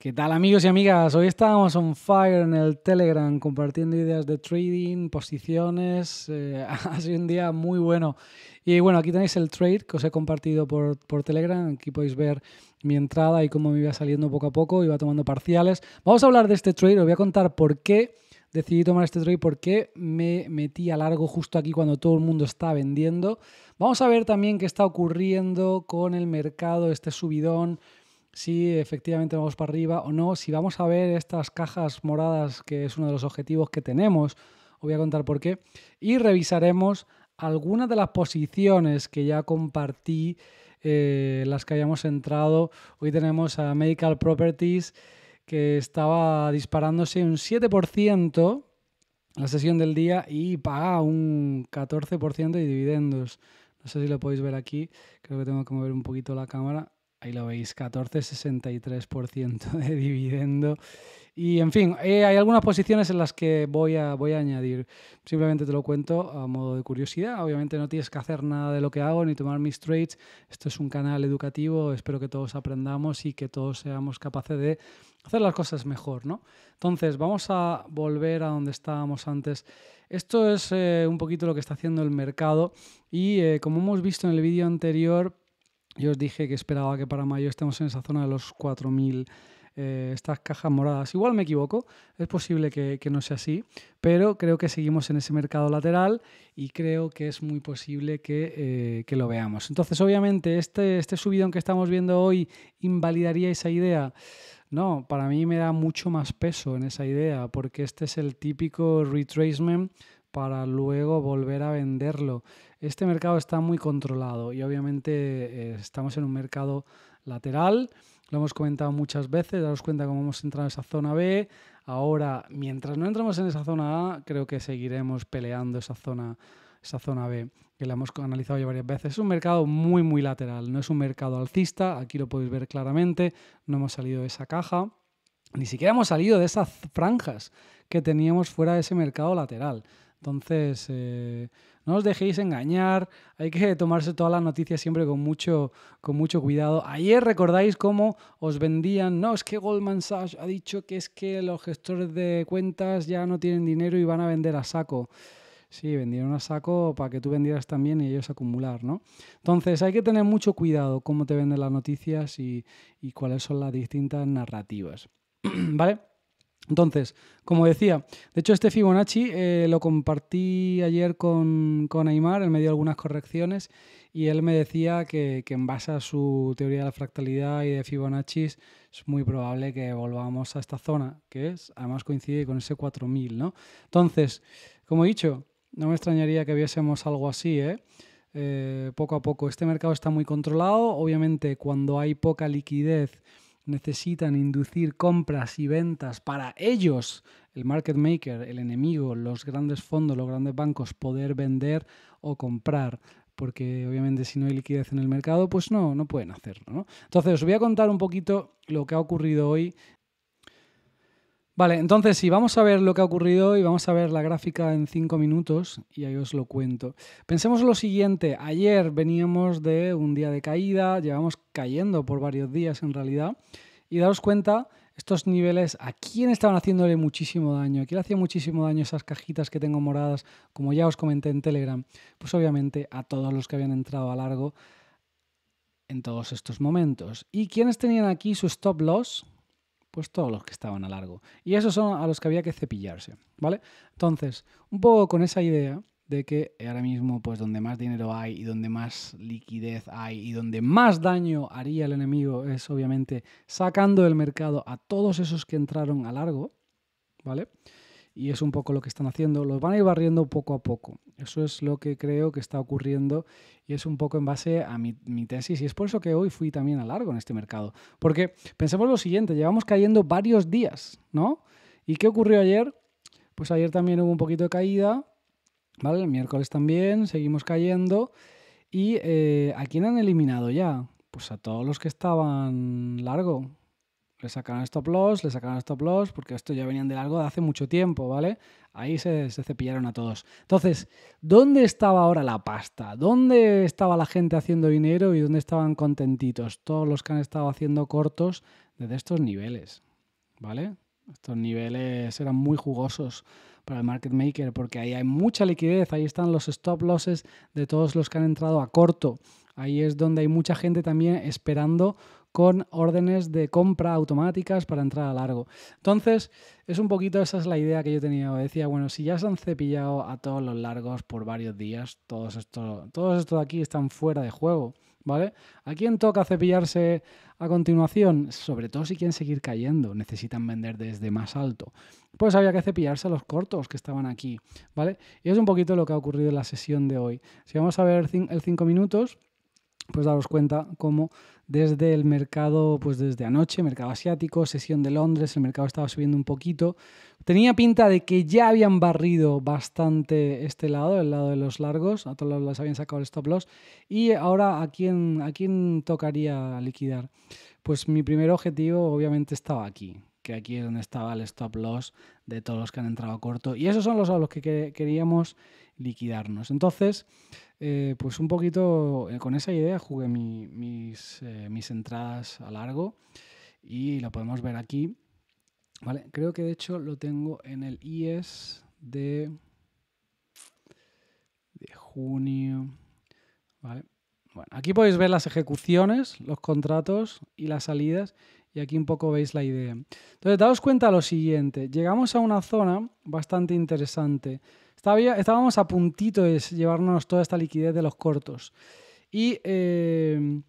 ¿Qué tal amigos y amigas? Hoy estábamos on fire en el Telegram compartiendo ideas de trading, posiciones. Eh, ha sido un día muy bueno. Y bueno, aquí tenéis el trade que os he compartido por, por, Telegram. Aquí podéis ver mi entrada y cómo me iba saliendo poco a poco, iba tomando parciales. Vamos a hablar de este trade, os voy a contar por qué decidí tomar este trade, por qué me metí a largo justo aquí cuando todo el mundo está vendiendo. Vamos a ver también qué está ocurriendo con el mercado, este subidón si efectivamente vamos para arriba o no, si vamos a ver estas cajas moradas, que es uno de los objetivos que tenemos, os voy a contar por qué, y revisaremos algunas de las posiciones que ya compartí, eh, las que habíamos entrado. Hoy tenemos a Medical Properties, que estaba disparándose un 7% la sesión del día y paga un 14% de dividendos. No sé si lo podéis ver aquí, creo que tengo que mover un poquito la cámara. Ahí lo veis, 14,63% de dividendo. Y en fin, eh, hay algunas posiciones en las que voy a, voy a añadir. Simplemente te lo cuento a modo de curiosidad. Obviamente no tienes que hacer nada de lo que hago ni tomar mis trades. Esto es un canal educativo. Espero que todos aprendamos y que todos seamos capaces de hacer las cosas mejor. ¿no? Entonces, vamos a volver a donde estábamos antes. Esto es eh, un poquito lo que está haciendo el mercado. Y eh, como hemos visto en el vídeo anterior, yo os dije que esperaba que para mayo estemos en esa zona de los 4.000 eh, estas cajas moradas. Igual me equivoco, es posible que, no sea así, pero creo que seguimos en ese mercado lateral y creo que es muy posible eh, que, lo veamos. Entonces, obviamente, este, este subidón que estamos viendo hoy invalidaría esa idea. No, para mí me da mucho más peso en esa idea, porque este es el típico retracement para luego volver a venderlo. Este mercado está muy controlado y obviamente eh, estamos en un mercado lateral. Lo hemos comentado muchas veces, daros cuenta cómo hemos entrado en esa zona B. Ahora, mientras no entremos en esa zona A, creo que seguiremos peleando esa zona, esa zona B, que la hemos analizado ya varias veces. Es un mercado muy, muy lateral, no es un mercado alcista, aquí lo podéis ver claramente, no hemos salido de esa caja, ni siquiera hemos salido de esas franjas que teníamos fuera de ese mercado lateral. Entonces, eh, no os dejéis engañar, hay que tomarse todas las noticias siempre con mucho, con mucho cuidado. Ayer recordáis cómo os vendían, no, es que Goldman Sachs ha dicho que es que los gestores de cuentas ya no tienen dinero y van a vender a saco. Sí, vendieron a saco para que tú vendieras también y ellos acumular, ¿no? Entonces hay que tener mucho cuidado cómo te venden las noticias y, y cuáles son las distintas narrativas. ¿Vale? Entonces, como decía, de hecho este Fibonacci eh, lo compartí ayer con, con, Aymar, él me dio algunas correcciones y él me decía que, en base a su teoría de la fractalidad y de Fibonacci es muy probable que volvamos a esta zona, que es, además coincide con ese 4000, ¿no? Entonces, como he dicho, no me extrañaría que viésemos algo así, ¿eh? eh, poco a poco. Este mercado está muy controlado, obviamente cuando hay poca liquidez necesitan inducir compras y ventas para ellos, el market maker, el enemigo, los grandes fondos, los grandes bancos, poder vender o comprar porque obviamente si no hay liquidez en el mercado, pues no, no pueden hacerlo. Entonces, os voy a contar un poquito lo que ha ocurrido hoy Vale, entonces sí, vamos a ver lo que ha ocurrido y vamos a ver la gráfica en cinco minutos y ahí os lo cuento. Pensemos lo siguiente, ayer veníamos de un día de caída, llevamos cayendo por varios días en realidad y daros cuenta, estos niveles, ¿a quién estaban haciéndole muchísimo daño? ¿A quién le hacía muchísimo daño esas cajitas que tengo moradas, como ya os comenté en Telegram? Pues obviamente a todos los que habían entrado a largo en todos estos momentos. ¿Y quiénes tenían aquí su stop loss? pues todos los que estaban a largo. Y esos son a los que había que cepillarse, ¿vale? Entonces, un poco con esa idea de que ahora mismo, pues donde más dinero hay y donde más liquidez hay y donde más daño haría el enemigo es obviamente sacando del mercado a todos esos que entraron a largo, ¿vale? y es un poco lo que están haciendo. Los van a ir barriendo poco a poco. Eso es lo que creo que está ocurriendo y es un poco en base a mi, tesis y es por eso que hoy fui también a largo en este mercado. Porque pensemos lo siguiente, llevamos cayendo varios días, ¿no? ¿Y qué ocurrió ayer? Pues ayer también hubo un poquito de caída, El miércoles también, seguimos cayendo. ¿Y eh, a quién han eliminado ya? Pues a todos los que estaban largo. Le sacaron stop loss, le sacaron stop loss, porque esto ya venían de largo de hace mucho tiempo, ¿vale? Ahí se, se, cepillaron a todos. Entonces, ¿dónde estaba ahora la pasta? ¿Dónde estaba la gente haciendo dinero y dónde estaban contentitos todos los que han estado haciendo cortos desde estos niveles? ¿Vale? Estos niveles eran muy jugosos para el market maker porque ahí hay mucha liquidez, ahí están los stop losses de todos los que han entrado a corto. Ahí es donde hay mucha gente también esperando con órdenes de compra automáticas para entrar a largo. Entonces, es un poquito esa es la idea que yo tenía. Decía, bueno, si ya se han cepillado a todos los largos por varios días, todos estos, todos esto de aquí están fuera de juego, ¿vale? ¿A quién toca cepillarse a continuación? Sobre todo si quieren seguir cayendo, necesitan vender desde más alto. Pues había que cepillarse a los cortos que estaban aquí, ¿vale? Y es un poquito lo que ha ocurrido en la sesión de hoy. Si vamos a ver el 5 minutos, pues daros cuenta cómo desde el mercado, pues desde anoche, mercado asiático, sesión de Londres, el mercado estaba subiendo un poquito. Tenía pinta de que ya habían barrido bastante este lado, el lado de los largos, a todos lados habían sacado el stop loss. Y ahora, ¿a quién, ¿a quién tocaría liquidar? Pues mi primer objetivo obviamente estaba aquí, que aquí es donde estaba el stop loss de todos los que han entrado a corto. Y esos son los a los que queríamos liquidarnos. Entonces, eh, pues un poquito eh, con esa idea jugué eh, mis, entradas a largo y lo podemos ver aquí. Vale, creo que de hecho lo tengo en el IES de, de junio. Vale. aquí podéis ver las ejecuciones, los contratos y las salidas. Y aquí un poco veis la idea. Entonces, daos cuenta lo siguiente. Llegamos a una zona bastante interesante. estábamos a puntito de llevarnos toda esta liquidez de los cortos. Y eh,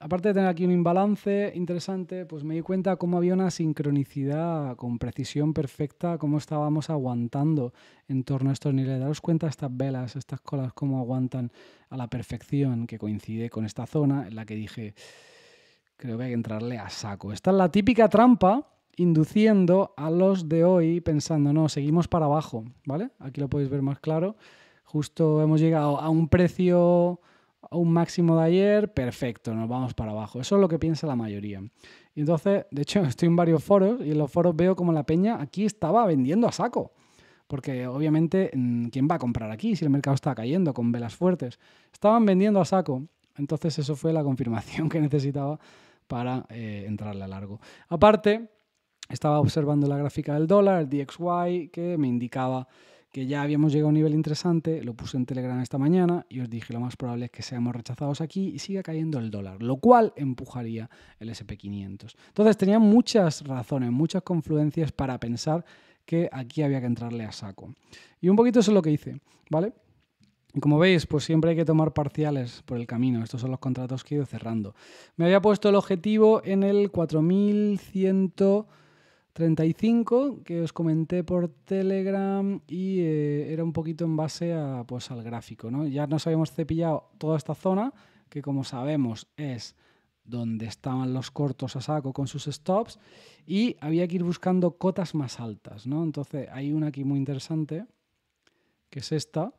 aparte de tener aquí un imbalance interesante, pues me di cuenta cómo había una sincronicidad con precisión perfecta, cómo estábamos aguantando en torno a estos niveles. Daros cuenta estas velas, estas colas, cómo aguantan a la perfección, que coincide con esta zona en la que dije creo que hay que entrarle a saco. Esta es la típica trampa induciendo a los de hoy pensando, no, seguimos para abajo, ¿vale? Aquí lo podéis ver más claro. Justo hemos llegado a un precio, a un máximo de ayer, perfecto, nos vamos para abajo. Eso es lo que piensa la mayoría. Y entonces, de hecho, estoy en varios foros y en los foros veo como la peña aquí estaba vendiendo a saco. Porque obviamente, mm, ¿quién va a comprar aquí si el mercado está cayendo con velas fuertes? Estaban vendiendo a saco. Entonces, eso fue la confirmación que necesitaba para eh, entrarle a largo. Aparte, estaba observando la gráfica del dólar, el DXY, que me indicaba que ya habíamos llegado a un nivel interesante, lo puse en Telegram esta mañana y os dije lo más probable es que seamos rechazados aquí y siga cayendo el dólar, lo cual empujaría el SP500. Entonces tenía muchas razones, muchas confluencias para pensar que aquí había que entrarle a saco. Y un poquito eso es lo que hice, ¿vale? Y Como veis, pues siempre hay que tomar parciales por el camino. Estos son los contratos que he ido cerrando. Me había puesto el objetivo en el 4135 que os comenté por Telegram y eh, era un poquito en base a, pues, al gráfico. Ya nos habíamos cepillado toda esta zona que como sabemos es donde estaban los cortos a saco con sus stops y había que ir buscando cotas más altas. Entonces hay una aquí muy interesante que es esta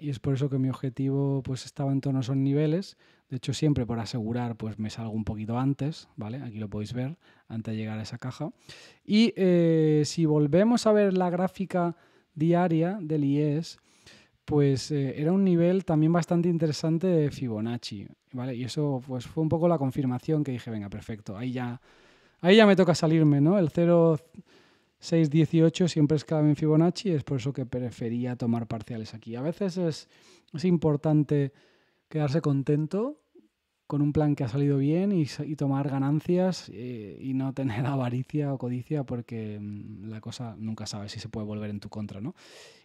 y es por eso que mi objetivo pues estaba en torno a esos niveles. De hecho, siempre por asegurar, pues me salgo un poquito antes, ¿vale? Aquí lo podéis ver, antes de llegar a esa caja. Y eh, si volvemos a ver la gráfica diaria del IES, pues eh, era un nivel también bastante interesante de Fibonacci, ¿vale? Y eso pues fue un poco la confirmación que dije, venga, perfecto, ahí ya, ahí ya me toca salirme, ¿no? El 0... 6.18 siempre es clave en Fibonacci es por eso que prefería tomar parciales aquí. A veces es, importante quedarse contento con un plan que ha salido bien y, tomar ganancias eh, y, no tener avaricia o codicia porque mm, la cosa nunca sabe si se puede volver en tu contra, ¿no?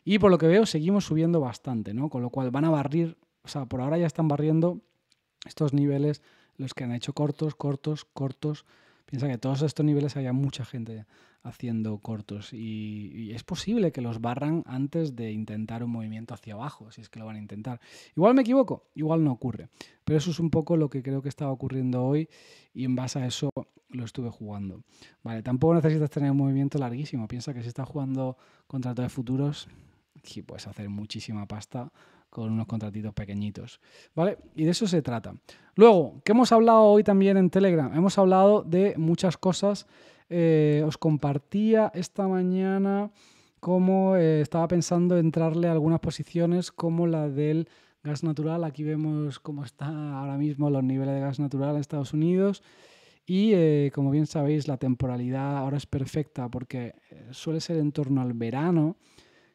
Y por lo que veo seguimos subiendo bastante, ¿no? Con lo cual van a barrir, o sea, por ahora ya están barriendo estos niveles, los que han hecho cortos, cortos, cortos. Piensa que todos estos niveles había mucha gente haciendo cortos y, es posible que los barran antes de intentar un movimiento hacia abajo, si es que lo van a intentar. Igual me equivoco, igual no ocurre, pero eso es un poco lo que creo que estaba ocurriendo hoy y en base a eso lo estuve jugando. Vale, tampoco necesitas tener un movimiento larguísimo, piensa que si estás jugando contratos de futuros, puedes hacer muchísima pasta con unos contratitos pequeñitos. ¿Vale? Y de eso se trata. Luego, ¿qué hemos hablado hoy también en Telegram? Hemos hablado de muchas cosas eh, os compartía esta mañana cómo eh, estaba pensando entrarle a algunas posiciones como la del gas natural. Aquí vemos cómo están ahora mismo los niveles de gas natural en Estados Unidos. Y eh, como bien sabéis, la temporalidad ahora es perfecta porque suele ser en torno al verano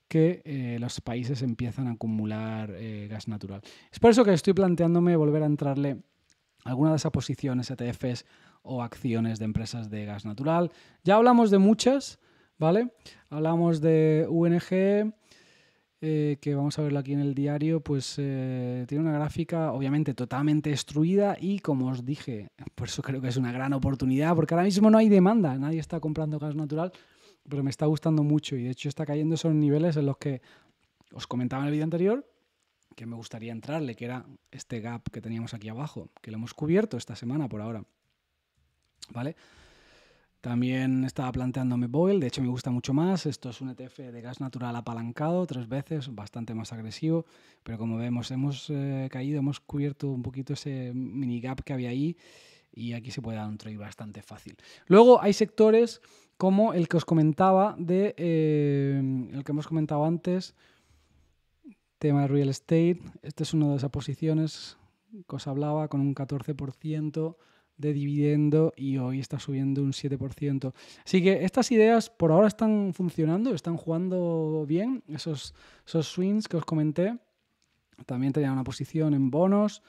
que los países empiezan a acumular gas natural. Es por eso que estoy planteándome volver a entrarle a alguna de esas posiciones ETFs o acciones de empresas de gas natural. Ya hablamos de muchas, ¿vale? Hablamos de UNG, eh, que vamos a verlo aquí en el diario, pues eh, tiene una gráfica obviamente totalmente destruida y como os dije, por eso creo que es una gran oportunidad, porque ahora mismo no hay demanda, nadie está comprando gas natural, pero me está gustando mucho y de hecho está cayendo esos niveles en los que os comentaba en el vídeo anterior que me gustaría entrarle, que era este gap que teníamos aquí abajo, que lo hemos cubierto esta semana por ahora. ¿Vale? También estaba planteándome Boyle, de hecho me gusta mucho más. Esto es un ETF de gas natural apalancado tres veces, bastante más agresivo, pero como vemos hemos eh, caído, hemos cubierto un poquito ese mini gap que había ahí y aquí se puede dar un bastante fácil. Luego hay sectores como el que os comentaba de eh, el que hemos comentado antes, tema de real estate. Este es una de esas posiciones que os hablaba con un 14% de dividendo y hoy está subiendo un 7%. Así que estas ideas por ahora están funcionando, están jugando bien, esos, swings que os comenté. También tenían una posición en bonos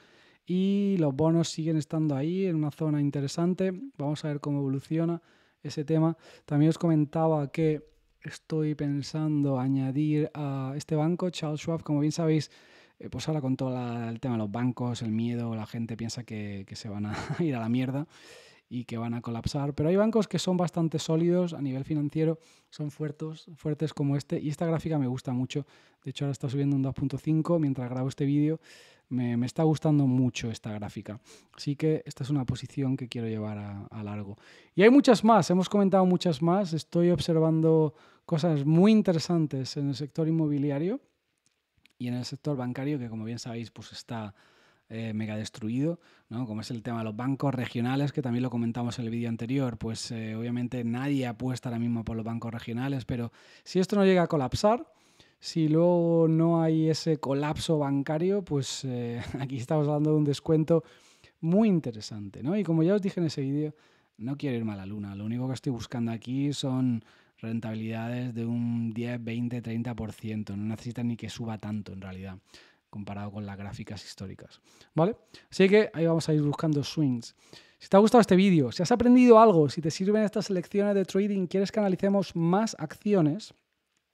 y los bonos siguen estando ahí en una zona interesante. Vamos a ver cómo evoluciona ese tema. También os comentaba que estoy pensando añadir a este banco, Charles Schwab, como bien sabéis, eh, pues ahora con todo el tema de los bancos, el miedo, la gente piensa que, se van a ir a la mierda y que van a colapsar. Pero hay bancos que son bastante sólidos a nivel financiero, son fuertes, fuertes como este. Y esta gráfica me gusta mucho. De hecho, ahora está subiendo un 2.5 mientras grabo este vídeo. Me, está gustando mucho esta gráfica. Así que esta es una posición que quiero llevar a largo. Y hay muchas más, hemos comentado muchas más. Estoy observando cosas muy interesantes en el sector inmobiliario y en el sector bancario, que como bien sabéis, pues está eh, mega destruido, ¿no? como es el tema de los bancos regionales, que también lo comentamos en el vídeo anterior, pues eh, obviamente nadie apuesta ahora mismo por los bancos regionales, pero si esto no llega a colapsar, si luego no hay ese colapso bancario, pues eh, aquí estamos hablando de un descuento muy interesante, ¿no? Y como ya os dije en ese vídeo, no quiero irme a la luna, lo único que estoy buscando aquí son rentabilidades de un 10, 20, 30%. No necesita ni que suba tanto en realidad comparado con las gráficas históricas. ¿Vale? Así que ahí vamos a ir buscando swings. Si te ha gustado este vídeo, si has aprendido algo, si te sirven estas elecciones de trading, quieres que analicemos más acciones,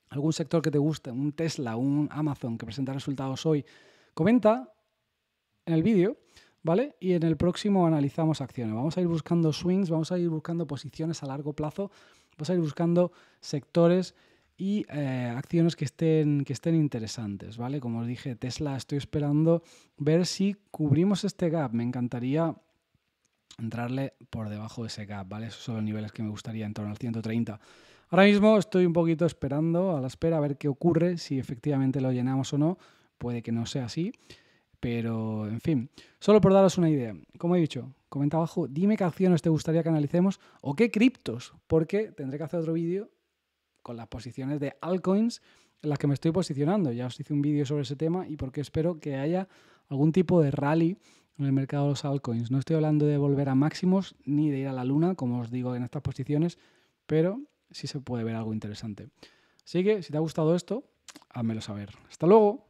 algún sector que te guste, un Tesla, un Amazon que presenta resultados hoy, comenta en el vídeo. ¿vale? Y en el próximo analizamos acciones. Vamos a ir buscando swings, vamos a ir buscando posiciones a largo plazo, vamos a ir buscando sectores y eh, acciones que estén, que estén interesantes, ¿vale? Como os dije, Tesla, estoy esperando ver si cubrimos este gap. Me encantaría entrarle por debajo de ese gap, ¿vale? Esos son los niveles que me gustaría, en torno al 130. Ahora mismo estoy un poquito esperando, a la espera, a ver qué ocurre, si efectivamente lo llenamos o no. Puede que no sea así. Pero, en fin, solo por daros una idea. Como he dicho, comenta abajo, dime qué acciones te gustaría que analicemos o qué criptos, porque tendré que hacer otro vídeo con las posiciones de altcoins en las que me estoy posicionando. Ya os hice un vídeo sobre ese tema y porque espero que haya algún tipo de rally en el mercado de los altcoins. No estoy hablando de volver a máximos ni de ir a la luna, como os digo en estas posiciones, pero sí se puede ver algo interesante. Así que si te ha gustado esto, házmelo saber. Hasta luego.